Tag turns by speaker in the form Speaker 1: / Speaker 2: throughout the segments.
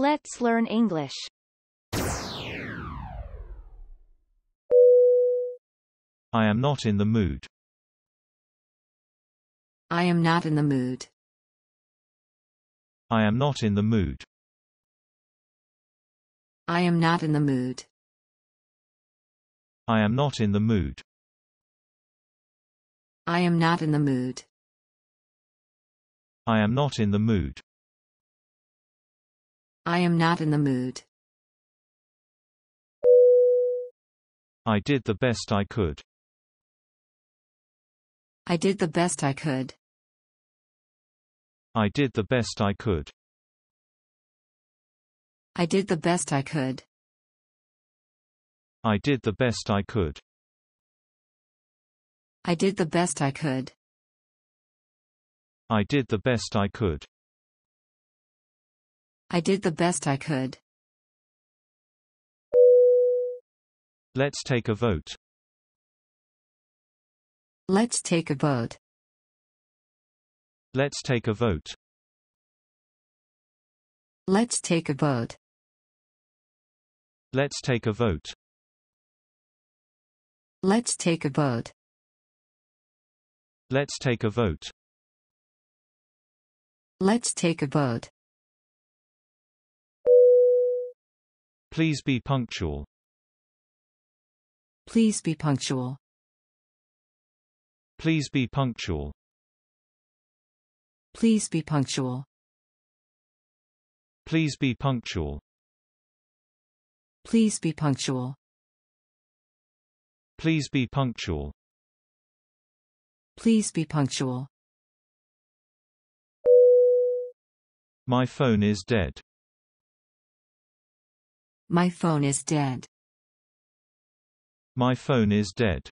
Speaker 1: Let's learn English. I am not in the mood. I am not in the mood. I am not in the mood. I am not in the mood. I am not in the mood. I am not in the mood. I am not in the mood. I am not in the mood. I did the best I could. I did the best I could. I did the best I could. I did the best I could. I did the best I could. I did the best I could. I did the best I could. I did the best I could. Let's take a vote. Let's take a vote. Let's take a vote. Let's take a vote. Let's take a vote. Let's take a vote. Let's take a vote. Let's take a vote. Please be punctual. Please be punctual. Please be punctual. Please be punctual. Please be punctual. Please be punctual. Please be punctual. Please be punctual. My phone is dead. My phone is dead. My phone is dead.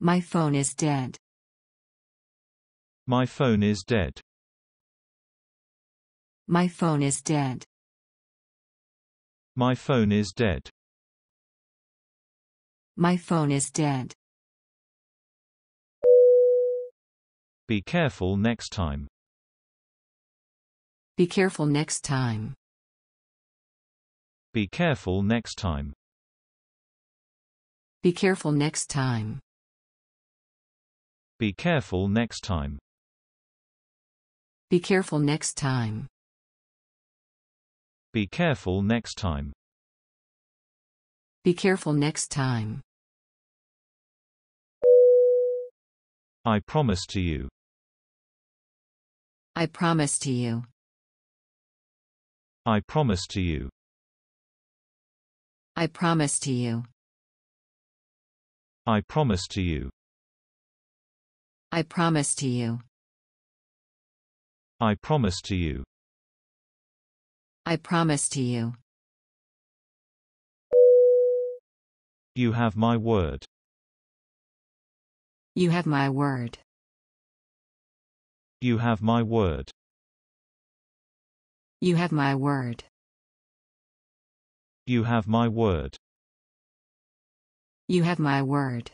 Speaker 1: My phone is dead. My phone is dead. My phone is dead. My phone is dead. My phone is dead. Be careful next time. Be careful next time. Be careful next time. Be careful next time. Be careful next time. Be careful next time. Be careful next time. Be careful next time. I promise to you. I promise to you. I promise to you. I promise to you. I promise to you. I promise to you. I promise to you. I promise to you. You have my word. You have my word. You have my word. You have my word. You have my word. You have my word.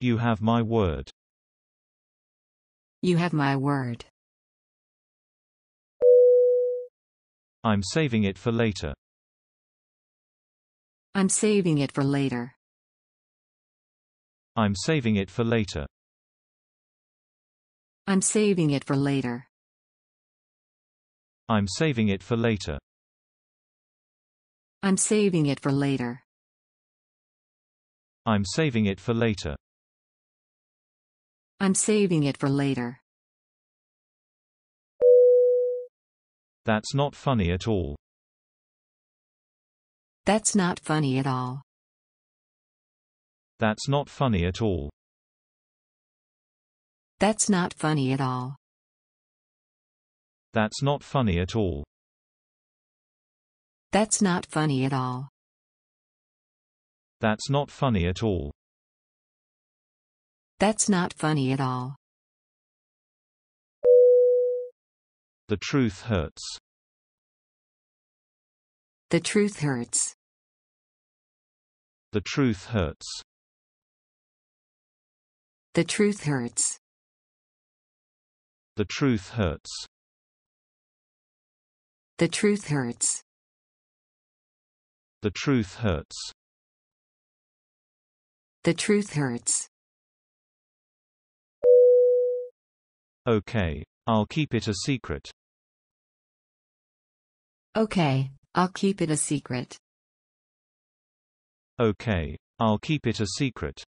Speaker 1: You have my word. You have my word. I'm saving it for later. I'm saving it for later. I'm saving it for later. I'm saving it for later. I'm saving it for later. I'm saving it for later. I'm saving it for later. I'm saving it for later. That's not funny at all. That's not funny at all. That's not funny at all. That's not funny at all. That's not funny at all. That's not funny at all. That's not funny at all. That's not funny at all. The truth hurts. The truth hurts. The truth hurts. The truth hurts. The truth hurts. The truth hurts. The truth hurts. The truth hurts. Okay. I'll keep it a secret. Okay. I'll keep it a secret. Okay. I'll keep it a secret.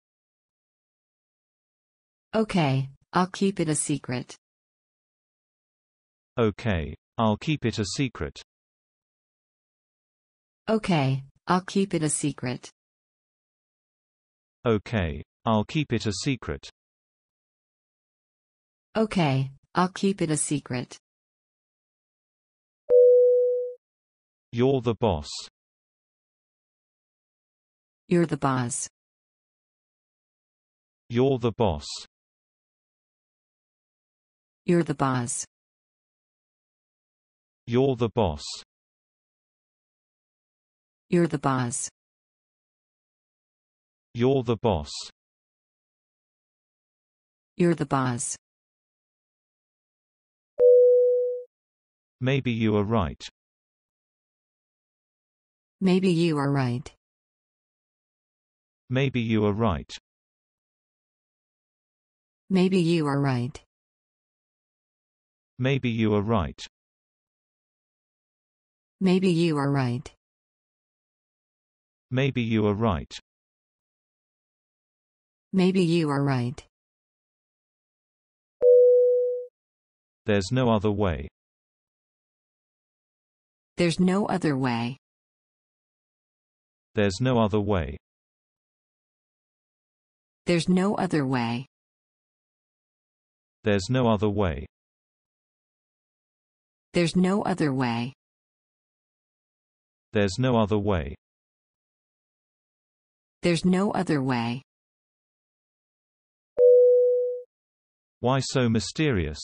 Speaker 1: Okay. I'll keep it a secret. Okay. I'll keep it a secret. Okay, I'll keep it a secret. Okay, I'll keep it a secret. Okay, I'll keep it a secret. You're the boss. You're the boss. You're the boss. You're the boss. You're the boss. You're the boss. You're the boss. You're the boss. Maybe you are right. Maybe you are right. Maybe you are right. Maybe you are right. Maybe you are right. Maybe you are right. Maybe you are right. Maybe you are right. There's no other way. There's no other way. There's no other way. There's no other way. There's no other way. There's no other way. There's no other way. There's no other way. Why so mysterious?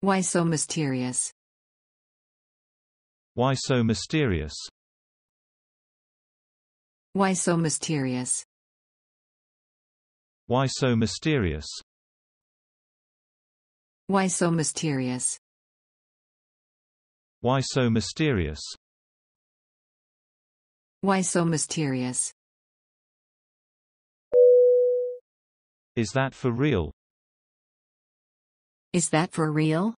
Speaker 1: Why so mysterious? Why so mysterious? Why so mysterious? Why so mysterious? Why so mysterious? Why so mysterious? Why so mysterious? Is that for real? Is that for real?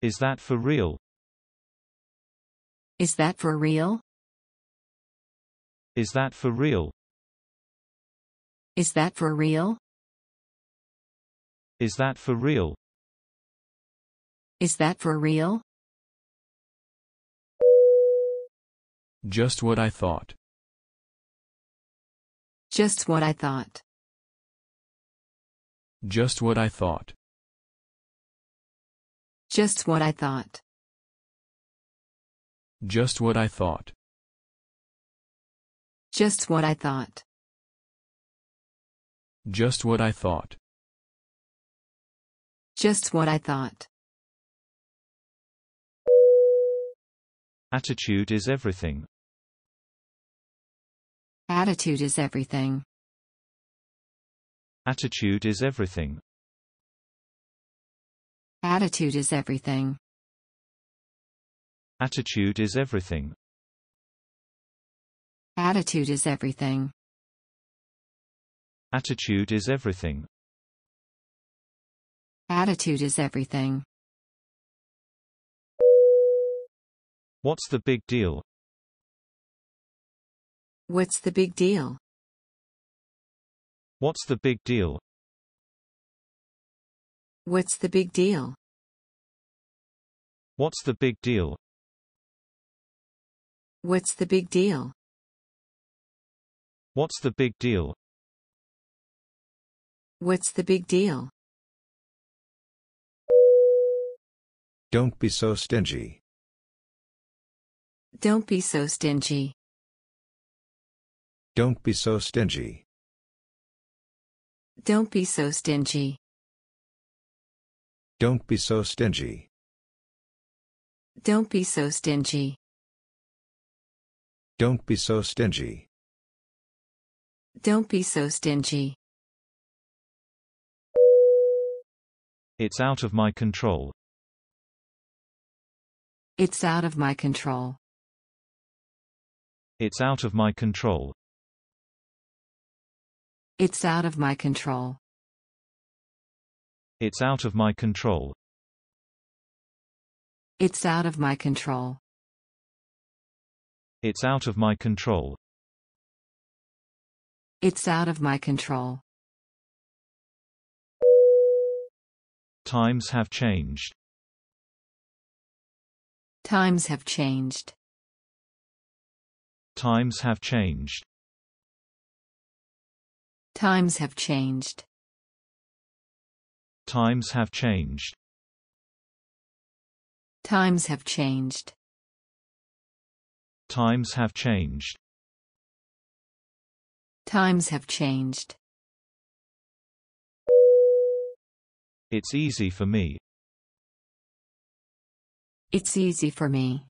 Speaker 1: Is that for real? Is that for real? Is that for real? Is that for real? Is that for real? Is that for real? Just what I thought. Just what I thought. Just what I thought. Just what I thought. Just what I thought. Just what I thought. Just what I thought. Just what I thought. Attitude is everything, Attitude is everything. Attitude is everything. Attitude is everything. Attitude is everything. Attitude is everything. Attitude is everything. Attitude is everything. What's the big deal? What's the big deal? What's the big deal? What's the big deal? What's the big deal? What's the big deal? What's the big deal? What's the big deal? Don't be so stingy. Don't be so stingy. Don't be so stingy. Don't be so stingy. Don't be so stingy. Don't be so stingy. Don't be so stingy. Don't be so stingy. It's out of my control. It's out of my control. It's out of my control. It's out of my control. It's out of my control. It's out of my control. It's out of my control. It's out of my control. Times have changed. Times have changed. Times have changed. Times have changed. Times have changed. Times have changed. Times have changed. Times have changed. It's easy for me. It's easy for me.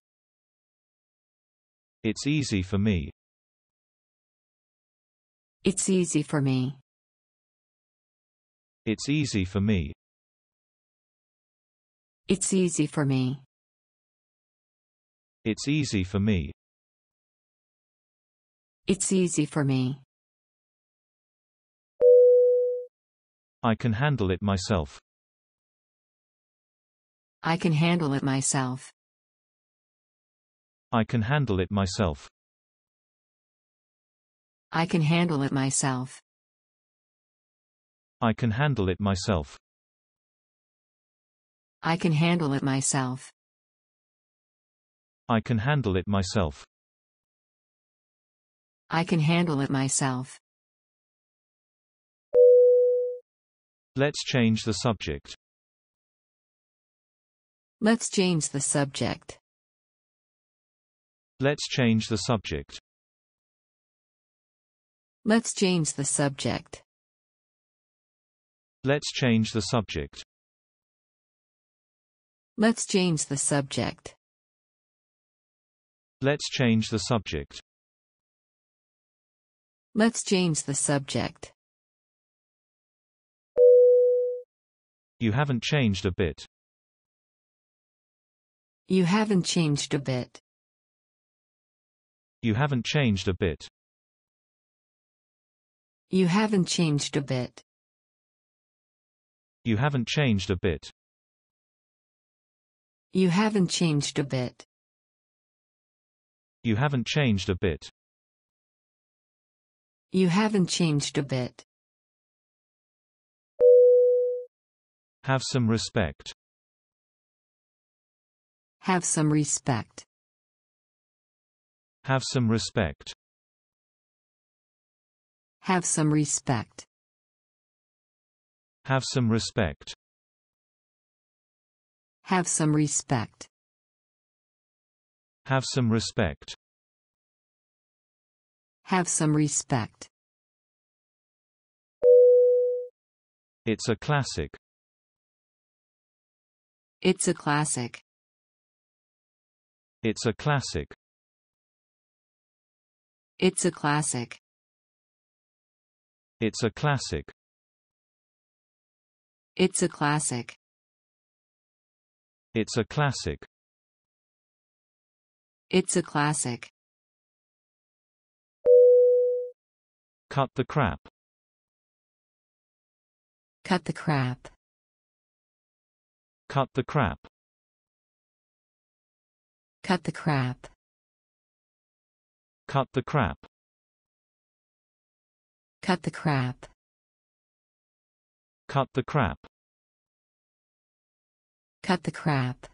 Speaker 1: It's easy for me. It's easy for me. It's easy for me. It's easy for me. It's easy for me. It's easy for me. I can handle it myself. I can handle it myself. I can handle it myself. I can handle it myself. I can handle it myself. I can handle it myself. I can handle it myself. I can handle it myself. Let's change the subject. Let's change the subject. Let's change the subject. Let's change the subject. Let's change the subject. Let's change the subject. Let's change the subject. Let's change the subject. You haven't changed a bit. You haven't changed a bit. You haven't changed a bit. You haven't changed a bit. You haven't changed a bit. You haven't changed a bit. You haven't changed a bit. You haven't changed a bit. Have some respect. Have some respect. Have some respect. Have some respect. Have some respect. Have some respect. Have some respect. Have some respect. It's a classic. It's a classic. It's a classic. It's a classic. It's a classic. It's a classic. It's a classic. It's a classic. Cut the crap. Cut the crap. Cut the crap. Cut the crap. Cut the crap. Cut the crap. Cut the crap. Cut the crap.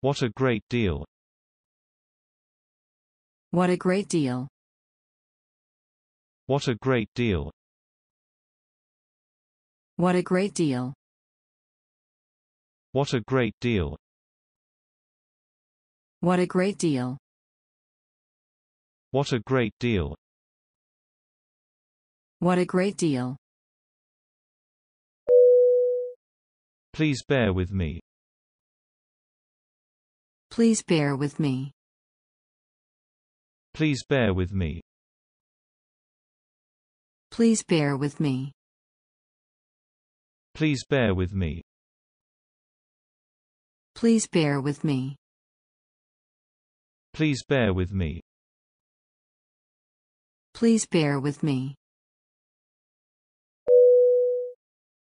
Speaker 1: What a great deal. What a great deal. What a great deal. What a great deal. What a great deal. What a great deal. What a great deal. What a great deal. Please bear with me. Please bear with me. Please bear with me. Please bear with me. Please bear with me. Please bear with me. Please bear with me. Please bear with me.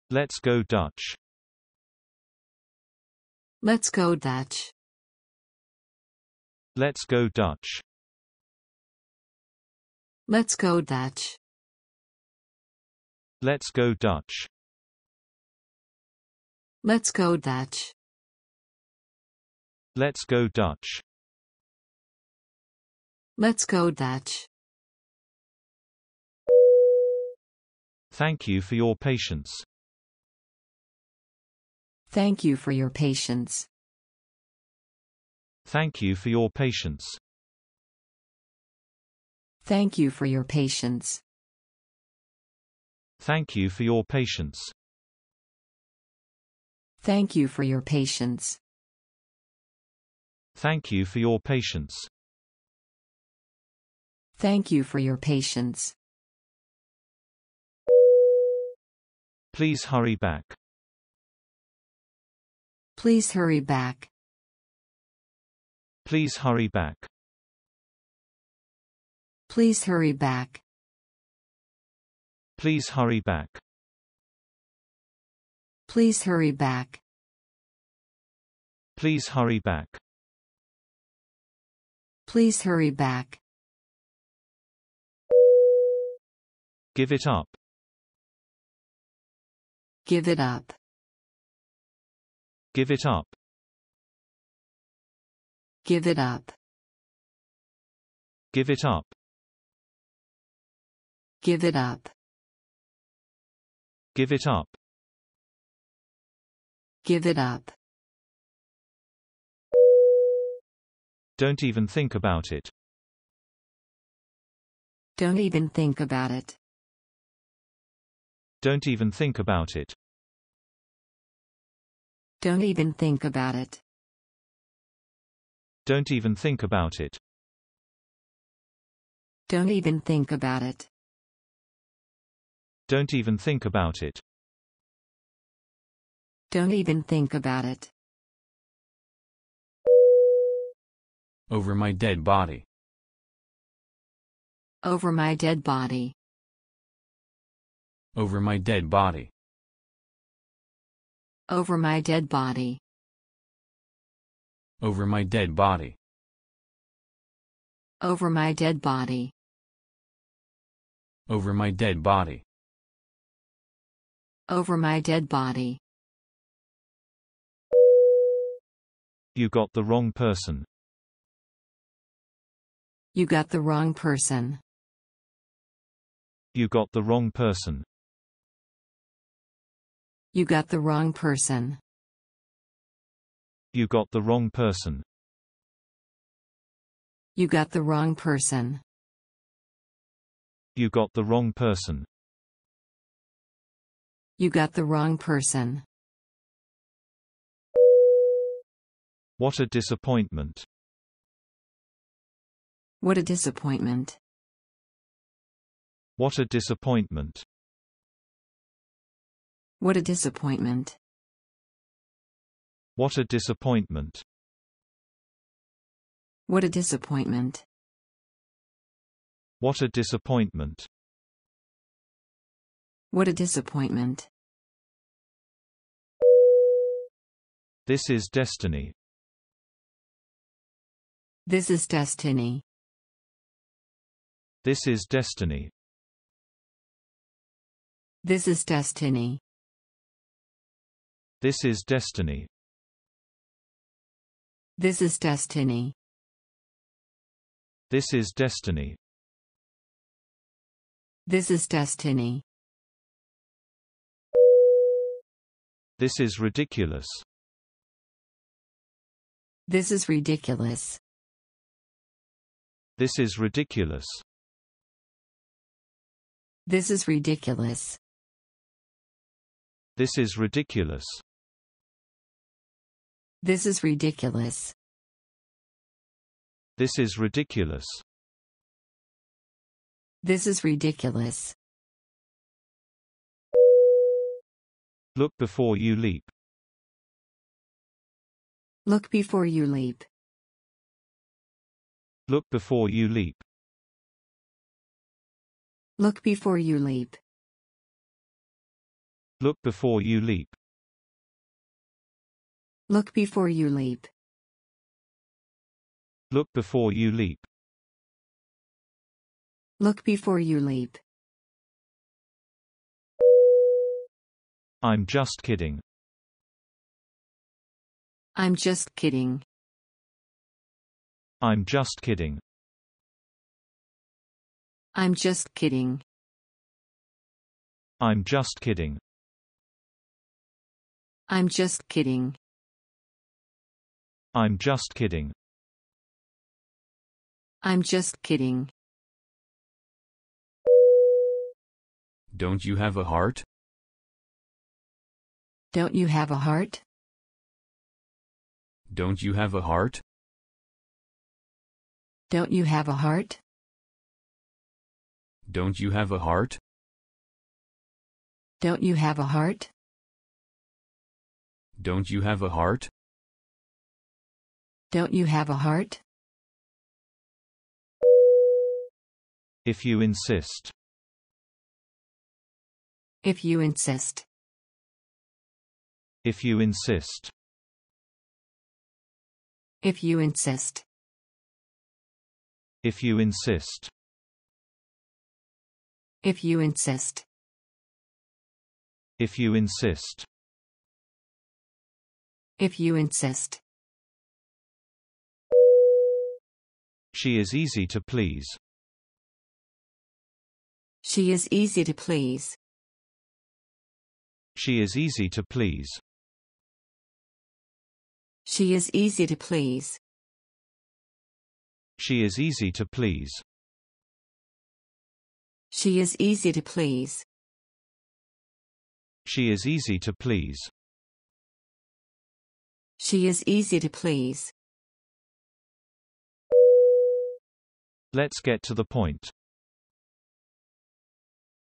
Speaker 1: Let's go Dutch. Let's go Dutch. Let's go Dutch. Let's go Dutch. Let's go Dutch. Let's go Dutch. Let's go Dutch. Let's go Dutch. Thank you for your patience. Thank you for your patience. Thank you for your patience. Thank you for your patience. Thank you for your patience. Thank you for your patience. Thank you for your patience. Thank you for your patience. Please hurry back. Please hurry back. Please hurry back. Please hurry back. Please hurry back. Please hurry back. Please hurry back. Please hurry back. Give it up. Give it up. Give it up. Give it up. Give it up. Give it up. Give it up. Give it up. Don't even think about it. Don't even think about it. Don't even think about it. Don't even think about it. Don't even think about it. Don't even think about it. Don't even think about it. Don't even think about it. Over my dead body. Over my dead body. Over my dead body. Over my dead body. Over my dead body. Over my dead body. Over my dead body. Over my dead body. You got the wrong person. You got the wrong person. You got the wrong person. You got the wrong person. You got the wrong person. You got the wrong person. You got the wrong person. You got the wrong person. What a disappointment. What a disappointment. What a disappointment. What a disappointment. What a disappointment. What a disappointment. What a disappointment. What a disappointment. This is destiny. This is destiny. This is destiny. This is destiny. This is destiny. This is destiny. This is destiny. This is destiny. This is ridiculous. This is ridiculous. This is ridiculous. This is ridiculous. This is ridiculous. This is ridiculous. This is ridiculous. This is ridiculous. Look before you leap. Look before you leap. Look before you leap. Look before you leap. Look before you leap. Look before you leap. Look before you leap. Look before you leap. I'm just kidding. I'm just kidding. I'm just kidding. I'm just kidding. I'm just kidding. I'm just kidding. I'm just kidding. I'm just kidding. Don't you have a heart? Don't you have a heart? Don't you have a heart? Don't you have a heart? Don't you have a heart? Don't you have a heart? Don't you have a heart? Don't you have a heart? If you insist. If you insist. If you insist. If you insist. If you insist. If you insist. If you insist. If you insist. She is easy to please. She is easy to please. She is easy to please. She is easy to please. She is easy to please. She is easy to please. She is easy to please. She is easy to please. Let's get to the point.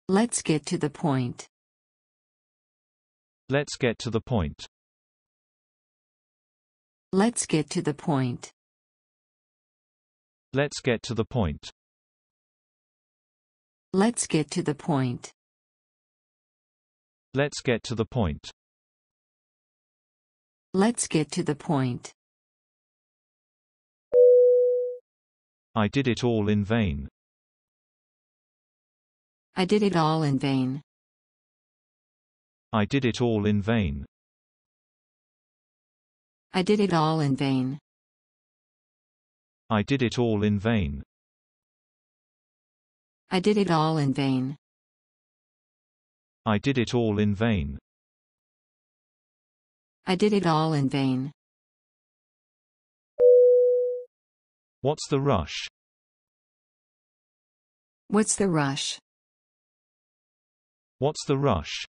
Speaker 1: Let's get to the point. Let's get to the point. Let's get to the point. Let's get to the point. Let's get to the point. Let's get to the point. Let's get to the point. I did it all in vain. I did it all in vain. I did it all in vain. I did it all in vain. I did it all in vain. I did it all in vain. I did it all in vain. I did it all in vain. What's the rush? What's the rush? What's the rush?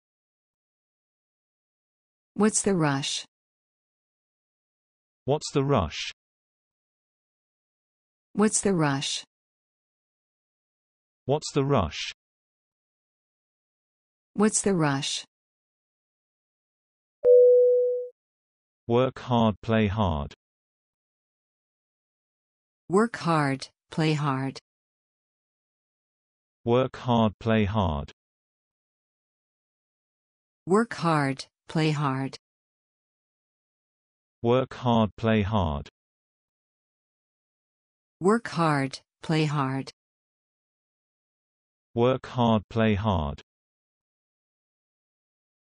Speaker 1: What's the rush? What's the rush? What's the rush? What's the rush? What's the rush? Work hard, play hard. Work hard, play hard. Work hard, play hard. Work hard, play hard. Work hard, play hard. Work hard, play hard. Work hard, play hard.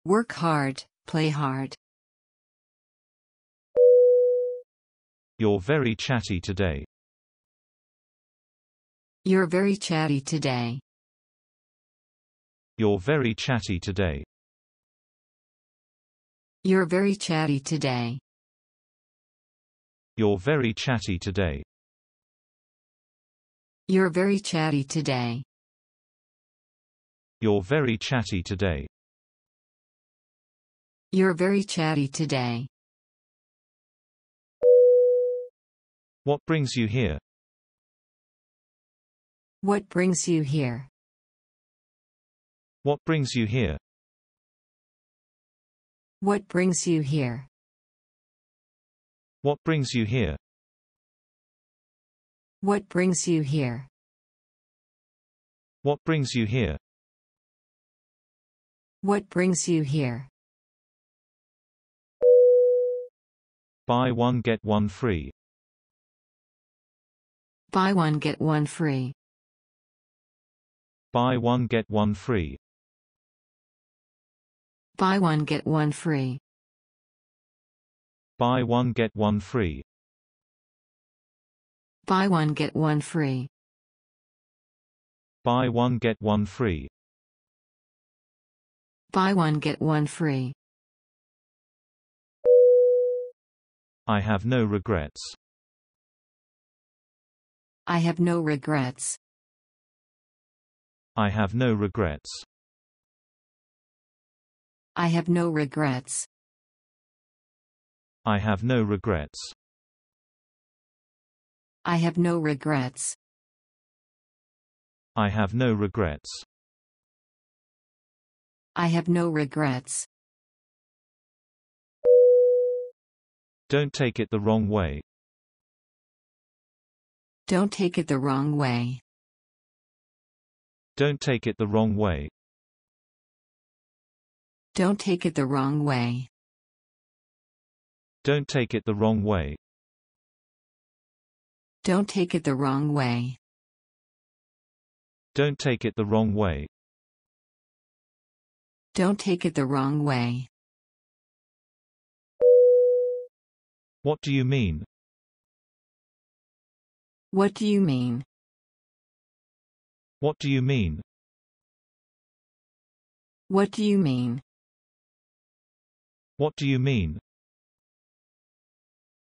Speaker 1: Work hard, play hard. You're very chatty today. You're very chatty today. You're very chatty today. You're very chatty today. You're very chatty today. You're very chatty today. You're very chatty today. You're very chatty today. What brings you here? What brings you here? What brings you here? What brings you here? What brings you here? What brings you here? What brings you here? What brings you here? Buy one get one free. Buy one get one free. Buy one get one free. Buy one get one free. Buy one get one free. Buy one get one free. Buy one get one free. Buy one get one free. I have no regrets. I have no regrets. I have no regrets. I have no regrets. I have no regrets. I have no regrets. I have no regrets. I have no regrets. Don't take it the wrong way, don't take it the wrong way. Don't take it the wrong way. Don't take it the wrong way. Don't take it the wrong way. Don't take it the wrong way. Don't take it the wrong way. Don't take it the wrong way. What do you mean? What do you mean? What do you mean? What do you mean? What do you mean?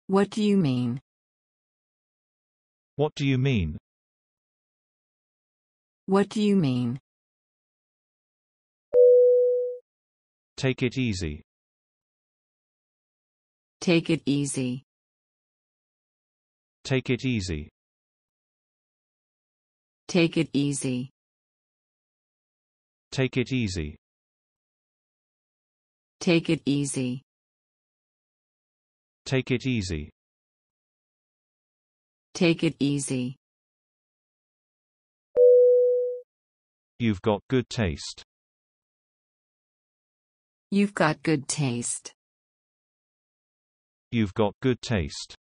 Speaker 1: What do you mean? What do you mean? What do you mean? Take it easy. Take it easy. Take it easy. Take it easy. Take it easy. Take it easy. Take it easy. Take it easy. You've got good taste. You've got good taste. You've got good taste.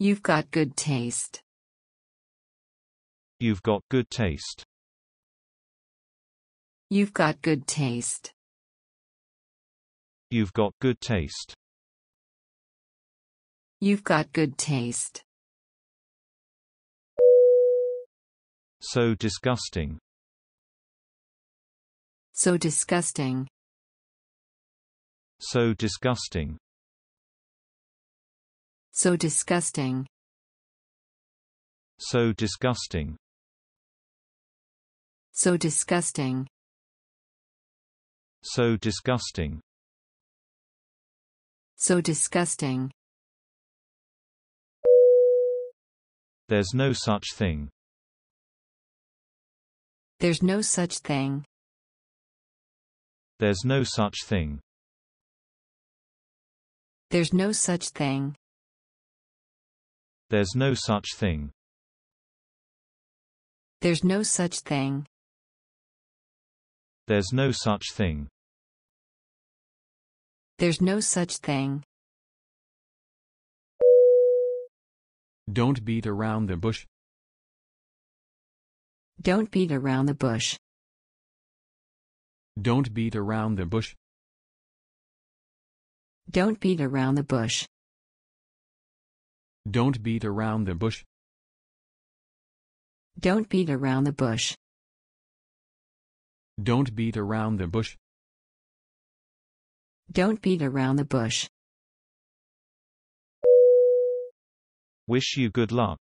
Speaker 1: You've got good taste. You've got good taste. You've got good taste. You've got good taste. You've got good taste. So disgusting. So disgusting. So disgusting. So disgusting. So disgusting. So disgusting. So disgusting. So disgusting. There's no such thing. There's no such thing. There's no such thing. There's no such thing. There's no such thing. There's no such thing. There's no such thing. There's no such thing. Don't beat around the bush. Don't beat around the bush. Don't beat around the bush. Don't beat around the bush. Don't beat around the bush. Don't beat around the bush. Don't beat around the bush. Don't beat around the bush. Wish you good luck.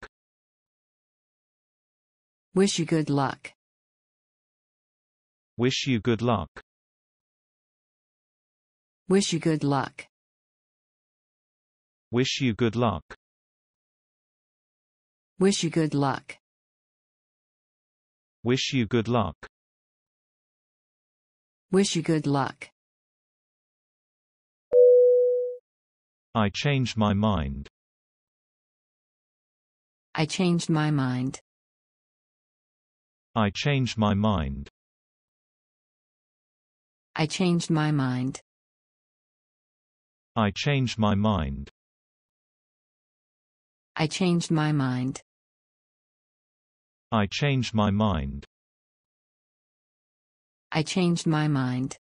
Speaker 1: Wish you good luck. Wish you good luck. Wish you good luck. Wish you good luck. Wish you good luck. Wish you good luck. Wish you good luck. I changed my mind. I changed my mind. I changed my mind. I changed my mind. I changed my mind. I changed my mind. I changed my mind. I changed my mind.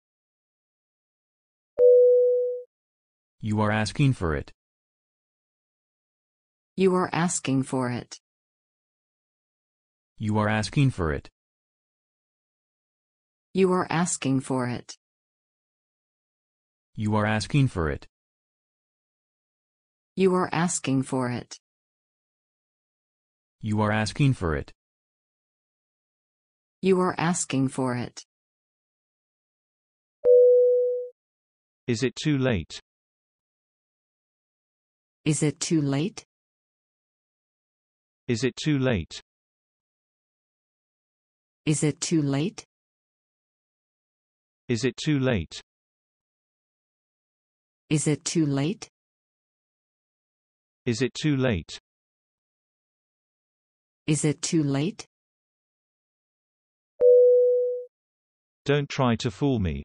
Speaker 1: You are asking for it. You are asking for it. You are asking for it. You are asking for it. You are asking for it. You are asking for it. You are asking for it. You are asking for it. Is it too late? Is it too late? Is it too late? Is it too late? Is it too late? Is it too late? Is it too late? Is it too late? Don't try to fool me.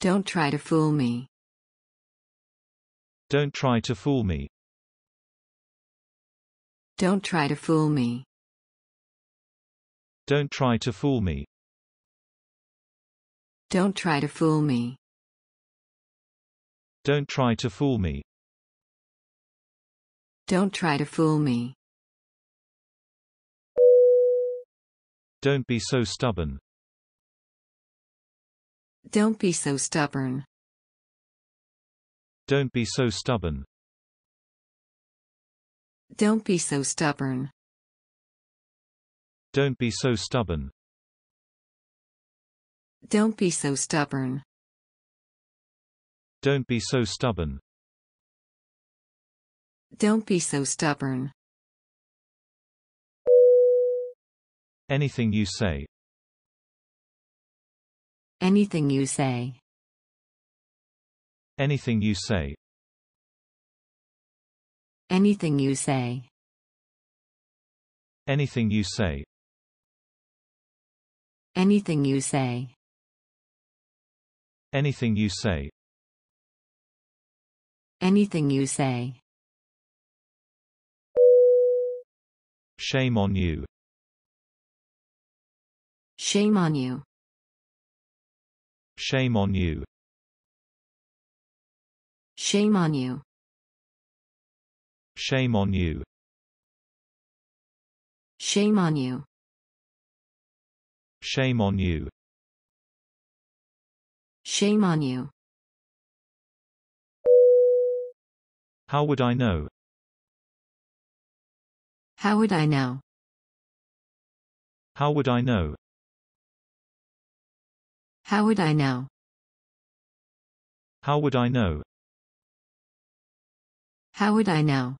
Speaker 1: Don't try to fool me. Don't try to fool me. Don't try to fool me. Don't try to fool me. Don't try to fool me. Don't try to fool me. Don't try to fool me. Don't be so stubborn. Don't be so stubborn. Don't be so stubborn. Don't be so stubborn. Don't be so stubborn. Don't be so stubborn. Don't be so stubborn. Don't be so stubborn. Anything you say, Anything you say. Anything you say. Anything you say. Anything you say. Anything you say. Anything you say. Anything you say. Shame on you. Shame on you. Shame on you. Shame on you. Shame on you. Shame on you. Shame on you. Shame on you. How would I know? How would I know? How would I know? How would I know? How would I know? How would I know?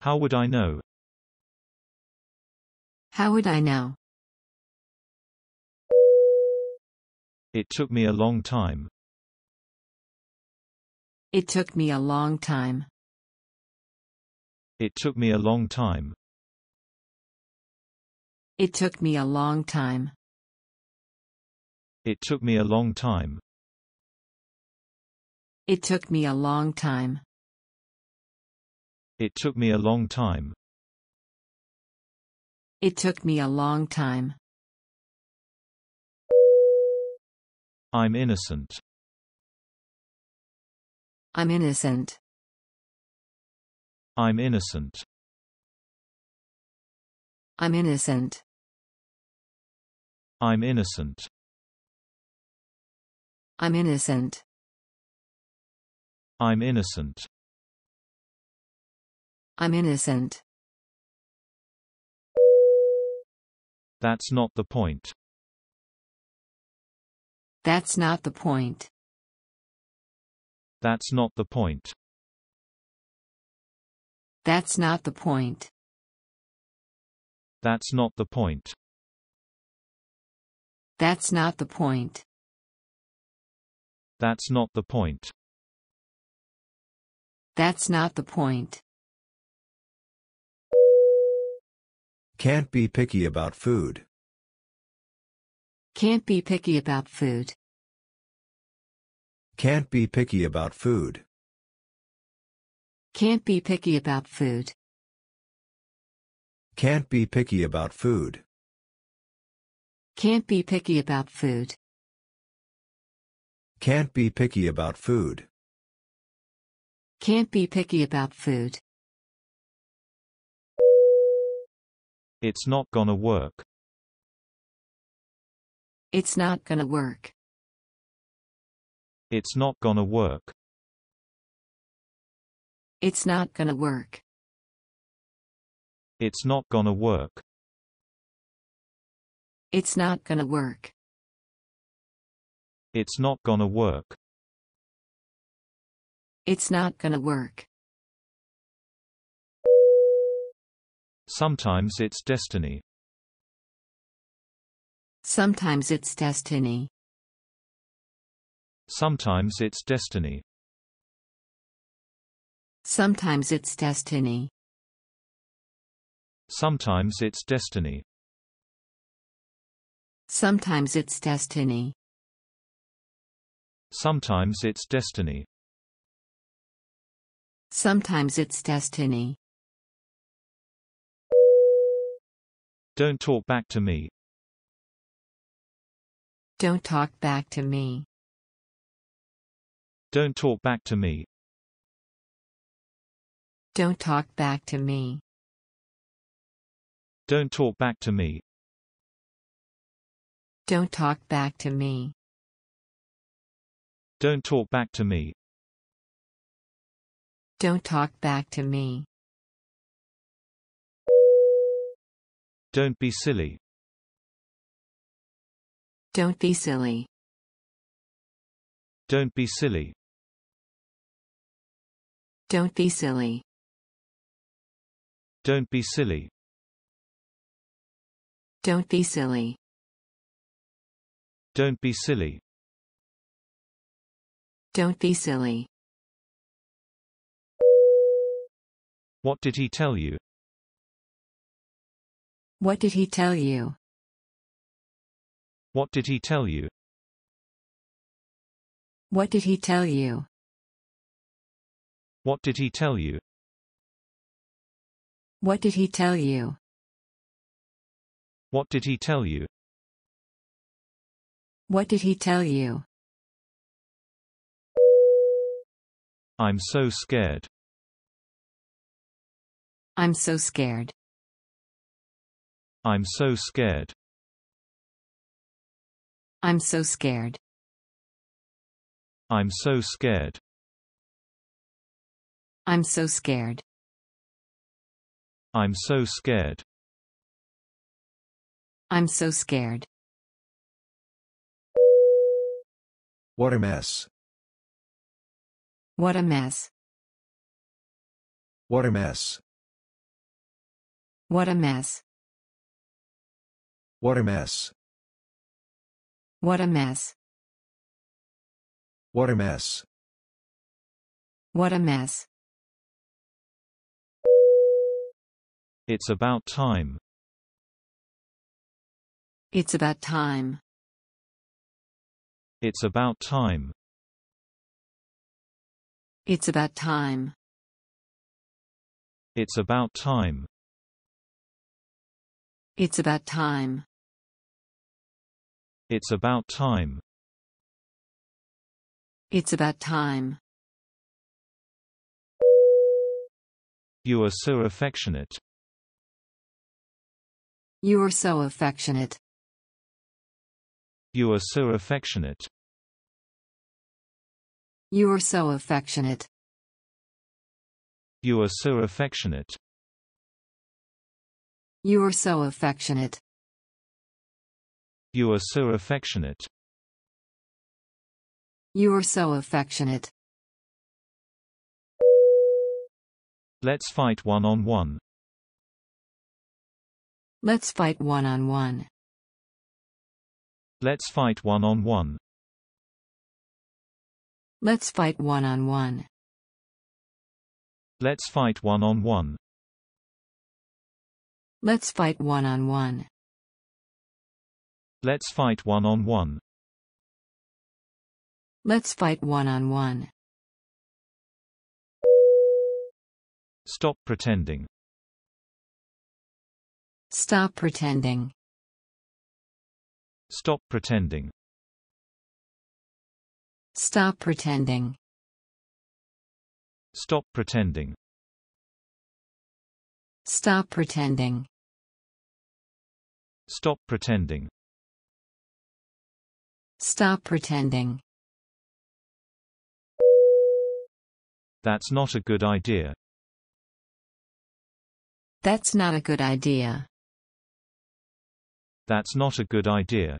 Speaker 1: How would I know? How would I know? It took me a long time. It took me a long time. It took me a long time. It took me a long time. It took me a long time. It took me a long time. It took me a long time. It took me a long time. I'm innocent. I'm innocent. I'm innocent. I'm innocent. I'm innocent. I'm innocent. I'm innocent. I'm innocent. That's not the point. That's not the point. That's not the point. That's not the point. That's not the point. That's not the point. That's not the point. That's not the point. Can't be picky about food. Can't be picky about food. Can't be picky about food. Can't be picky about food. Can't be picky about food. Can't be picky about food. Can't be picky about food. Can't be picky about food. It's not gonna work. It's not gonna work. It's not gonna work. It's not gonna work. It's not gonna work. It's not gonna work. It's not gonna work. It's not gonna work. Sometimes it's destiny. Sometimes it's destiny. Sometimes it's destiny. Sometimes it's destiny. Sometimes it's destiny. Sometimes it's destiny. Sometimes it's destiny. Sometimes it's destiny. Don't talk back to me. Don't talk back to me. Don't talk back to me. Don't talk back to me. Don't talk back to me. Don't talk back to me. Don't talk back to me. Don't talk back to me. Don't be silly. Don't be silly. Don't be silly. Don't be silly. Don't be silly. Don't be silly. Don't be silly. Don't be silly. What did he tell you? What did he tell you? What did he tell you? What did he tell you? What did he tell you? What did he tell you? What did he tell you? What did he tell you? I'm so scared. I'm so scared. I'm so scared. I'm so scared. I'm so scared. I'm so scared. I'm so scared. I'm so scared. What a mess. What a mess. What a mess. What a mess. What a mess. What a mess. What a mess. What a mess. It's about time. It's about time. It's about time. It's about time. It's about time. It's about time. It's about time. It's about time. You are so affectionate. You are so affectionate. You are so affectionate. You are so affectionate. You are so affectionate. You are so affectionate. You are so affectionate. You are so affectionate. Let's fight one on one. Let's fight one on one. Let's fight one on one. Let's fight one on one. Let's fight one on one. Let's fight one on one. Let's fight one on one. Let's fight one on one. Stop pretending. Stop pretending. Stop pretending. Stop pretending. Stop pretending. Stop pretending. Stop pretending. Stop pretending. That's not a good idea. That's not a good idea. That's not a good idea.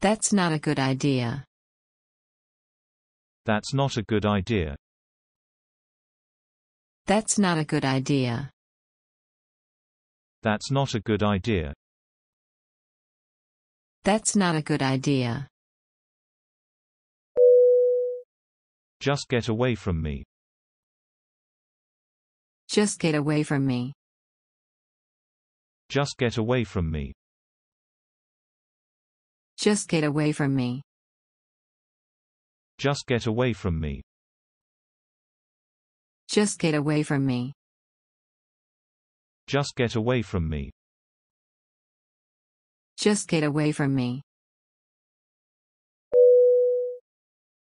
Speaker 1: That's not a good idea. That's not a good idea. That's not a good idea. That's not a good idea. That's not a good idea. Just get away from me. Just get away from me. Just get away from me. Just get away from me. Just get away from me. Just get away from me. Just get away from me. Just get away from me.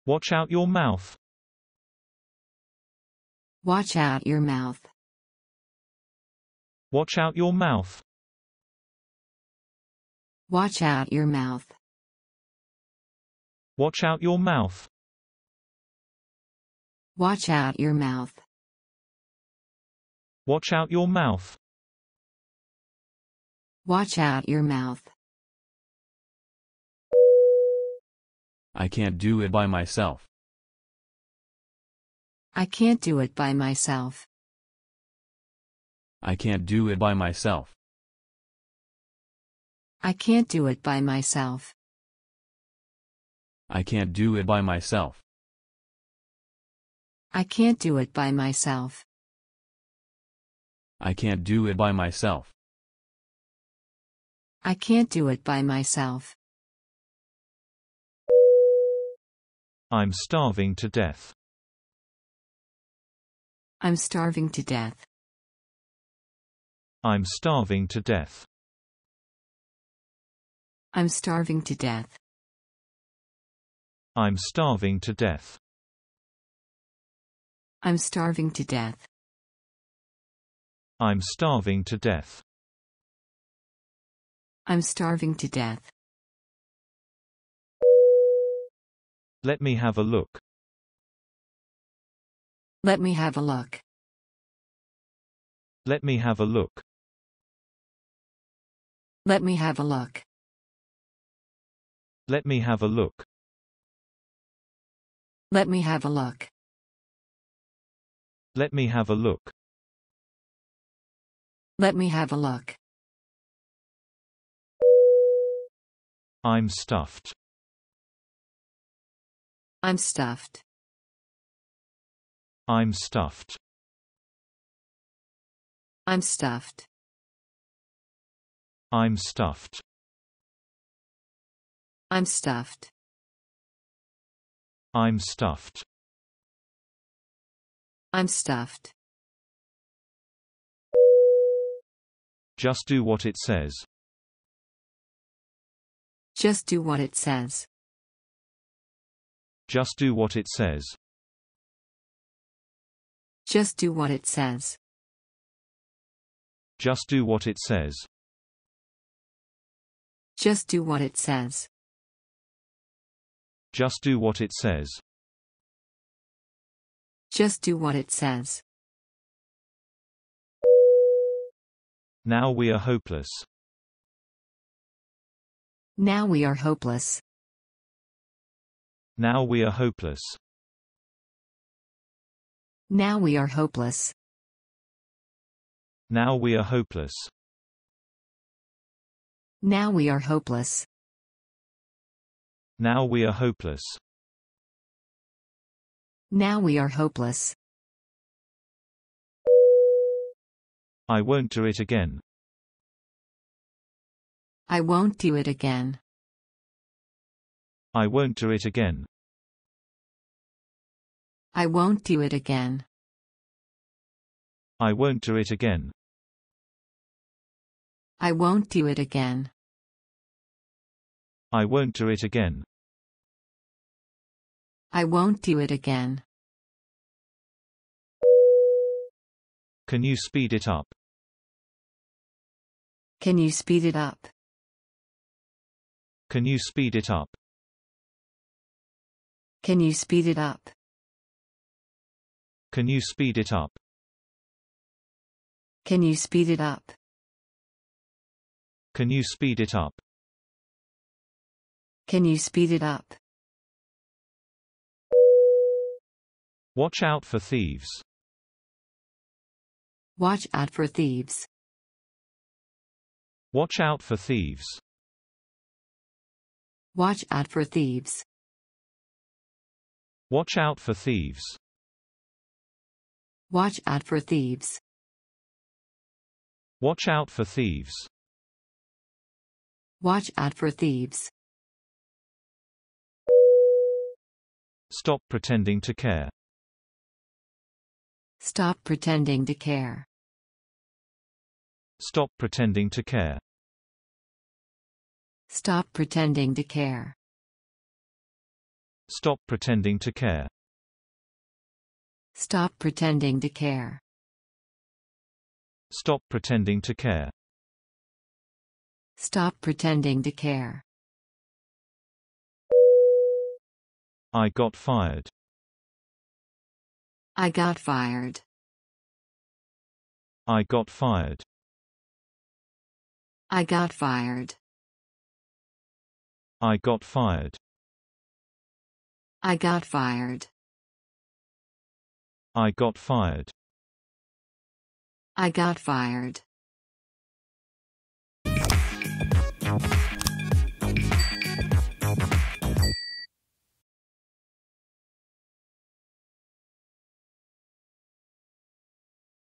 Speaker 1: Watch out your mouth. Watch out your mouth. Watch out your mouth. Watch out your mouth. Watch out your mouth. Watch out your mouth. Watch out your mouth. Watch out your mouth. I can't do it by myself. I can't do it by myself. I can't do it by myself. I can't do it by myself. I can't do it by myself. I can't do it by myself. I can't do it by myself. I can't do it by myself. I'm starving to death. I'm starving to death. I'm starving to death. I'm starving to death. I'm starving to death. I'm starving to death. I'm starving to death. I'm starving to death. Let me have a look. Let me have a look. Let me have a look. Let me have a look. Let me have a look. Let me have a look. Let me have a look. Let me have a look. I'm stuffed. I'm stuffed. I'm stuffed. I'm stuffed. I'm stuffed. I'm stuffed. I'm stuffed. I'm stuffed. Just do what it says. Just do what it says. Just do what it says. Just do what it says. Just do what it says. Just do what it says. Just do what it says. Just do what it says. Now we are hopeless. Now we are hopeless. Now we are hopeless. Now we are hopeless. Now we are hopeless. Now we are hopeless. Now we are hopeless. Now we are hopeless. I won't do it again. I won't do it again. I won't do it again. I won't do it again. I won't do it again. I won't do it again. I won't do it again. I won't do it again. Can you speed it up? Can you speed it up? Can you speed it up? Can you speed it up? Can you speed it up? Can you speed it up? Can you speed it up? Can you speed it up? Watch out for thieves. Watch out for thieves. Watch out for thieves. Watch out for thieves. Watch out for thieves. Watch out for thieves. Watch out for thieves. Watch out for thieves. Stop pretending to care. Stop pretending to care. Stop pretending to care. Stop pretending to care. Stop pretending to care. Stop pretending to care. Stop pretending to care. Stop pretending to care. I got fired. I got fired. I got fired. I got fired. I got fired. I got fired. I got fired. I got fired.